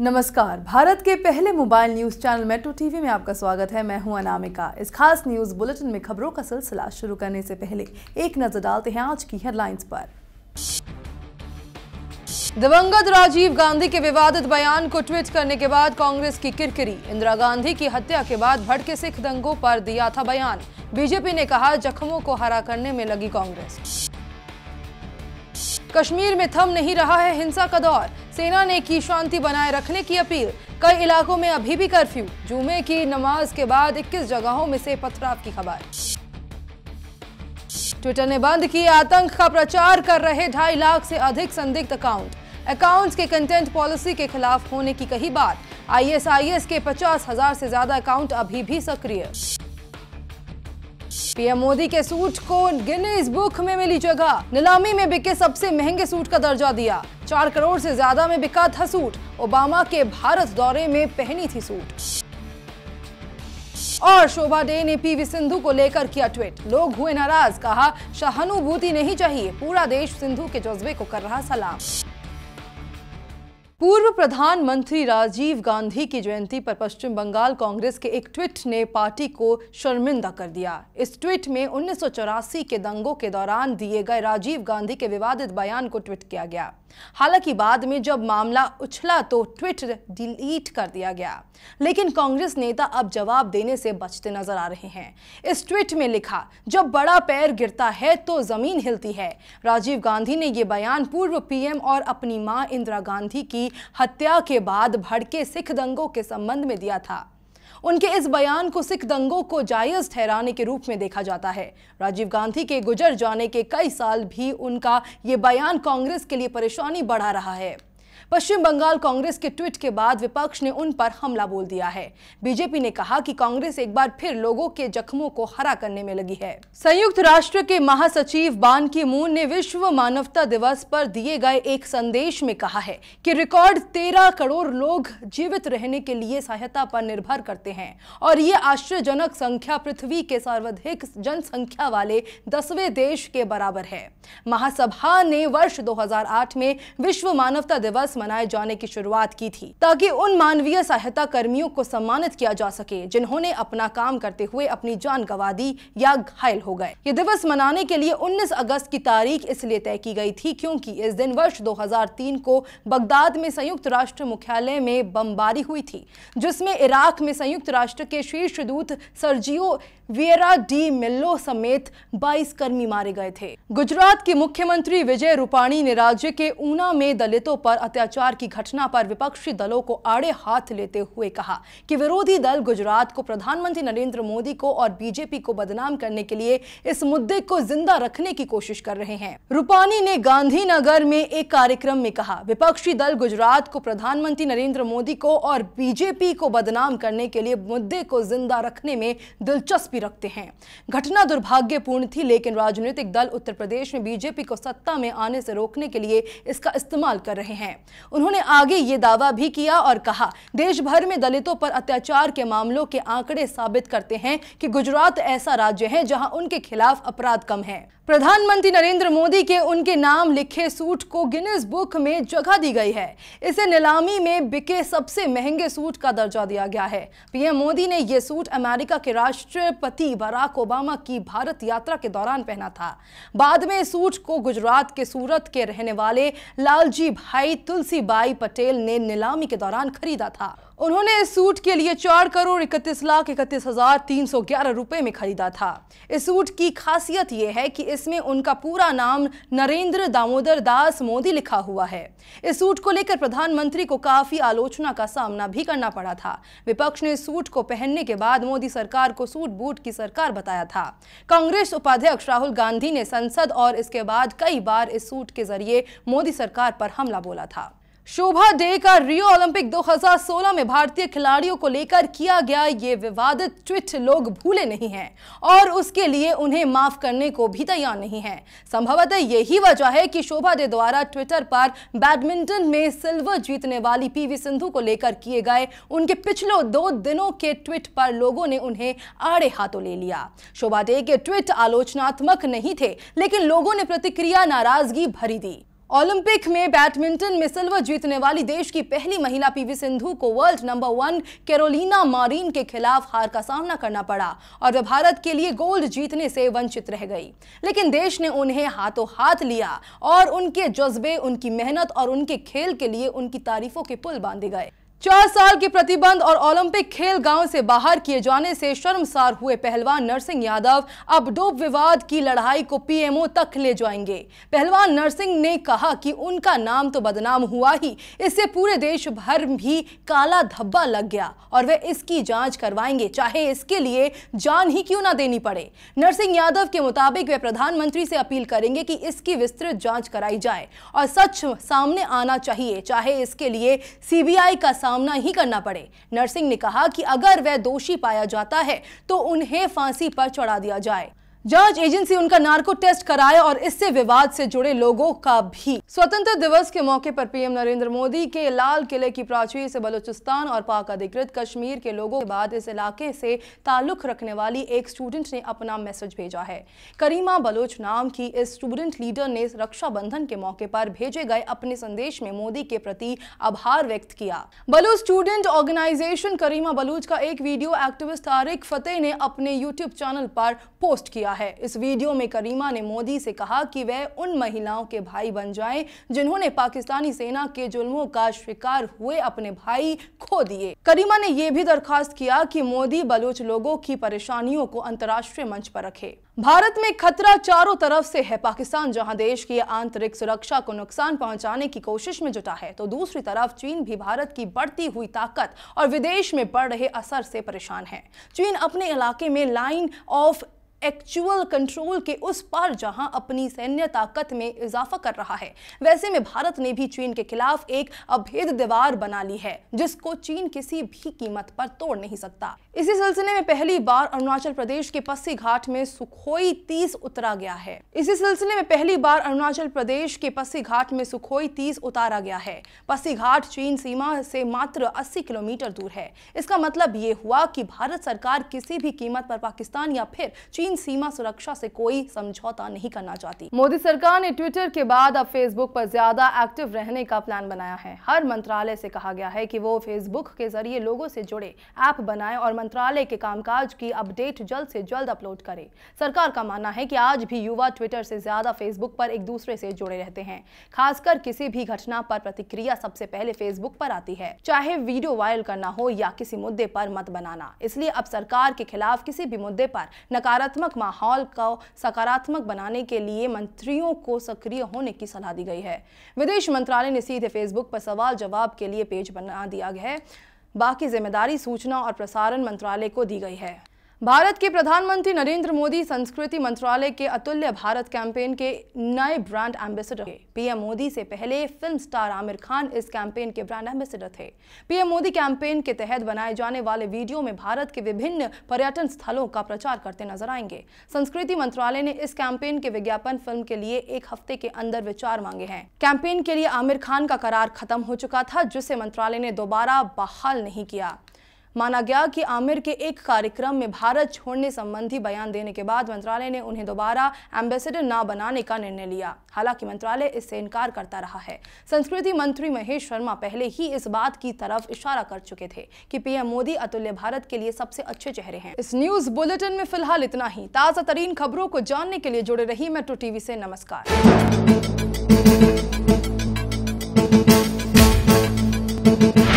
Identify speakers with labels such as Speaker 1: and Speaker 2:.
Speaker 1: नमस्कार भारत के पहले mobile news channel metro TV में आपका स्वागत है मैं हूं अनामिका इस खास न्यूज बुलेटिन में खबरों का सिलसिला शुरू करने से पहले एक नजर डालते हैं आज की हेडलाइंस पर दिवंगत राजीव गांधी के विवादित बयान को ट्वीट करने के बाद कांग्रेस की किरकिरी इंदिरा गांधी की हत्या के बाद भड़के सिख दंगों पर दिया था बयान बीजेपी ने कहा जख्मों को हरा करने में लगी कांग्रेस कश्मीर में थम नहीं रहा है हिंसा का दौर सेना ने की शांति बनाए रखने की अपील कई इलाकों में अभी भी कर्फ्यू जुमे की नमाज के बाद 21 जगहों में से पथराव की खबर ट्विटर ने बंद किए आतंक का प्रचार कर रहे ढाई लाख से अधिक संदिग्ध अकाउंट अकाउंट्स के कंटेंट पॉलिसी के खिलाफ होने की कही बात आईएसआईएस के पचास हजार से ज्यादा अकाउंट अभी भी सक्रिय पीएम मोदी के सूट को गिनीज बुक में मिली जगह नीलामी में बिके सबसे महंगे सूट का दर्जा दिया चार करोड़ से ज्यादा में बिका था सूट ओबामा के भारत दौरे में पहनी थी सूट और शोभा डे ने पीवी सिंधु को लेकर किया ट्वीट लोग हुए नाराज कहा सहानुभूति नहीं चाहिए पूरा देश सिंधु के जज्बे को कर रहा सलाम पूर्व प्रधानमंत्री राजीव गांधी की जयंती पर पश्चिम बंगाल कांग्रेस के एक ट्वीट ने पार्टी को शर्मिंदा कर दिया इस ट्वीट में उन्नीस के दंगों के दौरान दिए गए राजीव गांधी के विवादित बयान को ट्वीट किया गया हालांकि बाद में जब मामला उछला तो ट्विटर डिलीट कर दिया गया लेकिन कांग्रेस नेता अब जवाब देने से बचते नजर आ रहे हैं इस ट्वीट में लिखा जब बड़ा पैर गिरता है तो जमीन हिलती है राजीव गांधी ने यह बयान पूर्व पीएम और अपनी मां इंदिरा गांधी की हत्या के बाद भड़के सिख दंगों के संबंध में दिया था उनके इस बयान को सिख दंगों को जायज़ ठहराने के रूप में देखा जाता है राजीव गांधी के गुजर जाने के कई साल भी उनका ये बयान कांग्रेस के लिए परेशानी बढ़ा रहा है पश्चिम बंगाल कांग्रेस के ट्वीट के बाद विपक्ष ने उन पर हमला बोल दिया है बीजेपी ने कहा कि कांग्रेस एक बार फिर लोगों के जख्मों को हरा करने में लगी है संयुक्त राष्ट्र के महासचिव बान की मून ने विश्व मानवता दिवस पर दिए गए एक संदेश में कहा है कि रिकॉर्ड तेरह करोड़ लोग जीवित रहने के लिए सहायता पर निर्भर करते हैं और ये आश्चर्यजनक संख्या पृथ्वी के सर्वाधिक जनसंख्या वाले दसवें देश के बराबर है महासभा ने वर्ष दो में विश्व मानवता दिवस दिवस मनाए जाने की शुरुआत की थी ताकि उन मानवीय सहायता कर्मियों को सम्मानित किया जा सके जिन्होंने अपना काम करते हुए अपनी जान गंवा दी या घायल हो गए ये दिवस मनाने के लिए 19 अगस्त की तारीख इसलिए तय की गई थी क्योंकि इस दिन वर्ष 2003 को बगदाद में संयुक्त राष्ट्र मुख्यालय में बमबारी हुई थी जिसमें इराक में संयुक्त राष्ट्र के शीर्ष दूत सरजियो वियरा डी मिल्लो समेत 22 कर्मी मारे गए थे गुजरात के मुख्यमंत्री विजय रूपाणी ने राज्य के ऊना में दलितों पर अत्या अत्याचार की घटना पर विपक्षी दलों को आड़े हाथ लेते हुए कहा कि विरोधी दल गुजरात को प्रधानमंत्री नरेंद्र मोदी को और बीजेपी को बदनाम करने के लिए इस मुद्दे को जिंदा रखने की कोशिश कर रहे हैं रूपानी ने गांधीनगर में एक कार्यक्रम में कहा विपक्षी दल गुजरात को प्रधानमंत्री नरेंद्र मोदी को और बीजेपी को बदनाम करने के लिए मुद्दे को जिंदा रखने में दिलचस्पी रखते हैं घटना दुर्भाग्यपूर्ण थी लेकिन राजनीतिक दल उत्तर प्रदेश में बीजेपी को सत्ता में आने से रोकने के लिए इसका इस्तेमाल कर रहे हैं उन्होंने आगे ये दावा भी किया और कहा देश भर में दलितों पर अत्याचार के मामलों के आंकड़े साबित करते हैं कि गुजरात ऐसा राज्य है जहां उनके खिलाफ अपराध कम है प्रधानमंत्री नरेंद्र मोदी के उनके नाम लिखे सूट को गिनीज बुक में जगह दी गई है इसे नीलामी में बिके सबसे महंगे सूट का दर्जा दिया गया है पीएम मोदी ने यह सूट अमेरिका के राष्ट्रपति बराक ओबामा की भारत यात्रा के दौरान पहना था बाद में सूट को गुजरात के सूरत के रहने वाले लालजी भाई तुलसीबाई पटेल ने नीलामी के दौरान खरीदा था उन्होंने इस सूट के लिए चार करोड़ इकतीस लाख इकतीस हजार तीन सौ ग्यारह रुपए में खरीदा था इस सूट की खासियत यह है कि इसमें उनका पूरा नाम नरेंद्र दामोदर दास मोदी लिखा हुआ है इस सूट को लेकर प्रधानमंत्री को काफी आलोचना का सामना भी करना पड़ा था विपक्ष ने सूट को पहनने के बाद मोदी सरकार को सूट बूट की सरकार बताया था कांग्रेस उपाध्यक्ष राहुल गांधी ने संसद और इसके बाद कई बार इस सूट के जरिए मोदी सरकार पर हमला बोला था शोभा डे का रियो ओलंपिक 2016 में भारतीय खिलाड़ियों को लेकर किया गया ये विवादित ट्वीट लोग भूले नहीं हैं और उसके लिए उन्हें माफ करने को भी तैयार नहीं है संभवतः यही वजह है कि शोभा डे द्वारा ट्विटर पर बैडमिंटन में सिल्वर जीतने वाली पीवी सिंधु को लेकर किए गए उनके पिछले दो दिनों के ट्वीट पर लोगों ने उन्हें आड़े हाथों ले लिया शोभा डे के ट्वीट आलोचनात्मक नहीं थे लेकिन लोगों ने प्रतिक्रिया नाराजगी भरी दी ओलंपिक में बैडमिंटन में सिल्वर जीतने वाली देश की पहली महिला पीवी सिंधु को वर्ल्ड नंबर वन कैरोलिना मारीन के खिलाफ हार का सामना करना पड़ा और वे भारत के लिए गोल्ड जीतने से वंचित रह गई लेकिन देश ने उन्हें हाथों हाथ लिया और उनके जज्बे उनकी मेहनत और उनके खेल के लिए उनकी तारीफों के पुल बांधे गए चार साल के प्रतिबंध और ओलंपिक खेल गांव से बाहर किए जाने से शर्मसार हुए पहलवान नरसिंह यादव अब डोप विवाद की लड़ाई को पीएमओ तक ले जाएंगे पहलवान नरसिंह ने कहा कि उनका नाम तो बदनाम हुआ ही इससे पूरे देश भर भी काला धब्बा लग गया और वे इसकी जांच करवाएंगे चाहे इसके लिए जान ही क्यों ना देनी पड़े नरसिंह यादव के मुताबिक वे प्रधानमंत्री से अपील करेंगे की इसकी विस्तृत जाँच कराई जाए और सच सामने आना चाहिए चाहे इसके लिए सीबीआई का सामना ही करना पड़े नरसिंह ने कहा कि अगर वह दोषी पाया जाता है तो उन्हें फांसी पर चढ़ा दिया जाए जांच एजेंसी उनका नार्को टेस्ट कराए और इससे विवाद से जुड़े लोगों का भी स्वतंत्र दिवस के मौके पर पीएम नरेंद्र मोदी के लाल किले की प्राचीर से बलूचिस्तान और पाक अधिकृत कश्मीर के लोगों के बाद इस इलाके से ताल्लुक रखने वाली एक स्टूडेंट ने अपना मैसेज भेजा है करीमा बलोच नाम की इस स्टूडेंट लीडर ने रक्षाबंधन के मौके पर भेजे गए अपने संदेश में मोदी के प्रति आभार व्यक्त किया बलूच स्टूडेंट ऑर्गेनाइजेशन करीमा बलूच का एक वीडियो एक्टिविस्ट तारिक फतेह ने अपने यूट्यूब चैनल पर पोस्ट किया किया है इस वीडियो में करीमा ने मोदी से कहा कि वह उन महिलाओं के भाई बन जाएं जिन्होंने पाकिस्तानी सेना के जुल्मों का शिकार हुए अपने भाई खो दिए करीमा ने यह भी दरखास्त किया कि मोदी बलोच लोगों की परेशानियों को अंतर्राष्ट्रीय मंच पर रखे भारत में खतरा चारों तरफ से है पाकिस्तान जहां देश की आंतरिक सुरक्षा को नुकसान पहुंचाने की कोशिश में जुटा है तो दूसरी तरफ चीन भी भारत की बढ़ती हुई ताकत और विदेश में बढ़ रहे असर से परेशान है चीन अपने इलाके में लाइन ऑफ एक्चुअल कंट्रोल के उस पार जहां अपनी सैन्य ताकत में इजाफा कर रहा है वैसे में भारत ने भी चीन के खिलाफ एक अभेद दीवार बना ली है जिसको चीन किसी भी कीमत पर तोड़ नहीं सकता इसी सिलसिले में पहली बार अरुणाचल प्रदेश के पस्सी घाट में सुखोई तीस उतरा गया है इसी सिलसिले में पहली बार अरुणाचल प्रदेश के पस्सी घाट में सुखोई तीस उतारा गया है पस्सी घाट चीन सीमा से मात्र अस्सी किलोमीटर दूर है इसका मतलब ये हुआ कि भारत सरकार किसी भी कीमत पर पाकिस्तान या फिर चीन चीन सीमा सुरक्षा से कोई समझौता नहीं करना चाहती मोदी सरकार ने ट्विटर के बाद अब फेसबुक पर ज्यादा एक्टिव रहने का प्लान बनाया है हर मंत्रालय से कहा गया है कि वो फेसबुक के जरिए लोगों से जुड़े ऐप बनाए और मंत्रालय के कामकाज की अपडेट जल्द से जल्द अपलोड करे सरकार का मानना है कि आज भी युवा ट्विटर से ज्यादा फेसबुक पर एक दूसरे से जुड़े रहते हैं खासकर किसी भी घटना पर प्रतिक्रिया सबसे पहले फेसबुक पर आती है चाहे वीडियो वायरल करना हो या किसी मुद्दे पर मत बनाना इसलिए अब सरकार के खिलाफ किसी भी मुद्दे पर नकारात्मक सकारात्मक माहौल को सकारात्मक बनाने के लिए मंत्रियों को सक्रिय होने की सलाह दी गई है विदेश मंत्रालय ने सीधे फेसबुक पर सवाल जवाब के लिए पेज बना दिया है बाकी जिम्मेदारी सूचना और प्रसारण मंत्रालय को दी गई है भारत के प्रधानमंत्री नरेंद्र मोदी संस्कृति मंत्रालय के अतुल्य भारत कैंपेन के नए ब्रांड एम्बेसडर थे पीएम मोदी से पहले फिल्म स्टार आमिर खान इस कैंपेन के ब्रांड एम्बेसडर थे पीएम मोदी कैंपेन के तहत बनाए जाने वाले वीडियो में भारत के विभिन्न पर्यटन स्थलों का प्रचार करते नजर आएंगे संस्कृति मंत्रालय ने इस कैंपेन के विज्ञापन फिल्म के लिए एक हफ्ते के अंदर विचार मांगे हैं कैंपेन के लिए आमिर खान का करार खत्म हो चुका था जिसे मंत्रालय ने दोबारा बहाल नहीं किया माना गया कि आमिर के एक कार्यक्रम में भारत छोड़ने संबंधी बयान देने के बाद मंत्रालय ने उन्हें दोबारा एम्बेसडर न बनाने का निर्णय लिया हालांकि मंत्रालय इससे इनकार करता रहा है संस्कृति मंत्री महेश शर्मा पहले ही इस बात की तरफ इशारा कर चुके थे कि पीएम मोदी अतुल्य भारत के लिए सबसे अच्छे चेहरे हैं इस न्यूज बुलेटिन में फिलहाल इतना ही ताजा तरीन खबरों को जानने के लिए जुड़े रही मेट्रो टीवी ऐसी नमस्कार